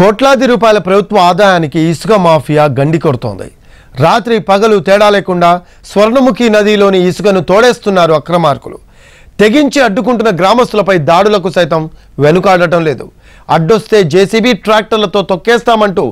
కోట్లాది రూపాయల ప్రభుత్వ ఆదాయానికి ఇసుక మాఫియా గండి కొడుతోంది రాత్రి పగలు తేడా లేకుండా స్వర్ణముఖి నదిలోని ఇసుకను తోడేస్తున్నారు అక్రమార్కులు తెగించి అడ్డుకుంటున్న గ్రామస్తులపై దాడులకు సైతం వెనుకాడటం లేదు అడ్డొస్తే జేసీబీ ట్రాక్టర్లతో తొక్కేస్తామంటూ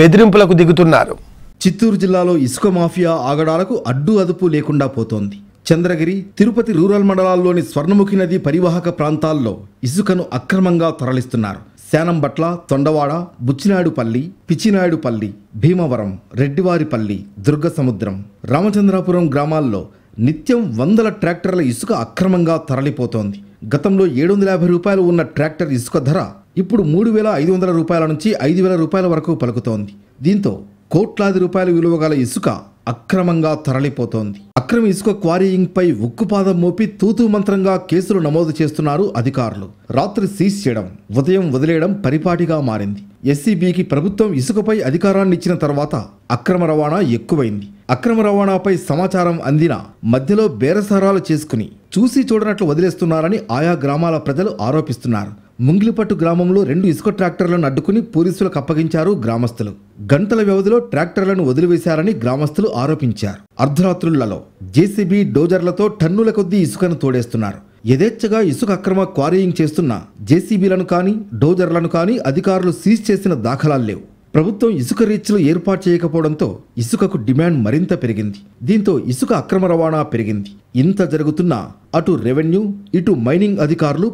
బెదిరింపులకు దిగుతున్నారు చిత్తూరు జిల్లాలో ఇసుక మాఫియా ఆగడాలకు అడ్డు అదుపు లేకుండా పోతోంది చంద్రగిరి తిరుపతి రూరల్ మండలాల్లోని స్వర్ణముఖి నది పరివాహక ప్రాంతాల్లో ఇసుకను అక్రమంగా తరలిస్తున్నారు శానంబట్ల తొండవాడ బుచ్చినాయుడుపల్లి పిచ్చినాయుడుపల్లి భీమవరం రెడ్డివారిపల్లి దుర్గసముద్రం రామచంద్రాపురం గ్రామాల్లో నిత్యం వందల ట్రాక్టర్ల ఇసుక అక్రమంగా తరలిపోతోంది గతంలో ఏడు వందల యాభై రూపాయలు ఉన్న ట్రాక్టర్ ఇసుక ధర ఇప్పుడు మూడు వేల ఐదు వందల రూపాయల నుంచి ఐదు వేల రూపాయల వరకు పలుకుతోంది దీంతో కోట్లాది రూపాయల విలువ గల ఇసుక అక్రమంగా తరలిపోతోంది అక్రమ ఇసుక క్వారీయింగ్పై ఉక్కుపాదం మోపి తూతూ మంత్రంగా కేసులు నమోదు చేస్తున్నారు అధికారులు రాత్రి సీజ్ చేయడం ఉదయం వదిలేయడం పరిపాటిగా మారింది ఎస్సీబీకి ప్రభుత్వం ఇసుకపై అధికారాన్ని ఇచ్చిన తర్వాత అక్రమ రవాణా ఎక్కువైంది అక్రమ రవాణాపై సమాచారం అందిన మధ్యలో బేరసారాలు చేసుకుని చూసి చూడనట్లు వదిలేస్తున్నారని ఆయా గ్రామాల ప్రజలు ఆరోపిస్తున్నారు ముంగిలిపట్టు గ్రామంలో రెండు ఇసుక ట్రాక్టర్లను అడ్డుకుని పోలీసులకు అప్పగించారు గ్రామస్తులు గంటల వ్యవధిలో ట్రాక్టర్లను వదిలివేశారని గ్రామస్తులు ఆరోపించారు అర్ధరాత్రులలో జేసీబీ డోజర్లతో టన్నుల కొద్దీ ఇసుకను తోడేస్తున్నారు యథేచ్ఛగా ఇసుక అక్రమ క్వారీయింగ్ చేస్తున్న జేసీబీలను కానీ డోజర్లను కానీ అధికారులు సీజ్ చేసిన దాఖలాలు లేవు ప్రభుత్వం ఇసుక రీచ్లు ఏర్పాటు చేయకపోవడంతో ఇసుకకు డిమాండ్ మరింత పెరిగింది దీంతో ఇసుక అక్రమ రవాణా పెరిగింది ఇంత జరుగుతున్నా అటు రెవెన్యూ ఇటు మైనింగ్ అధికారులు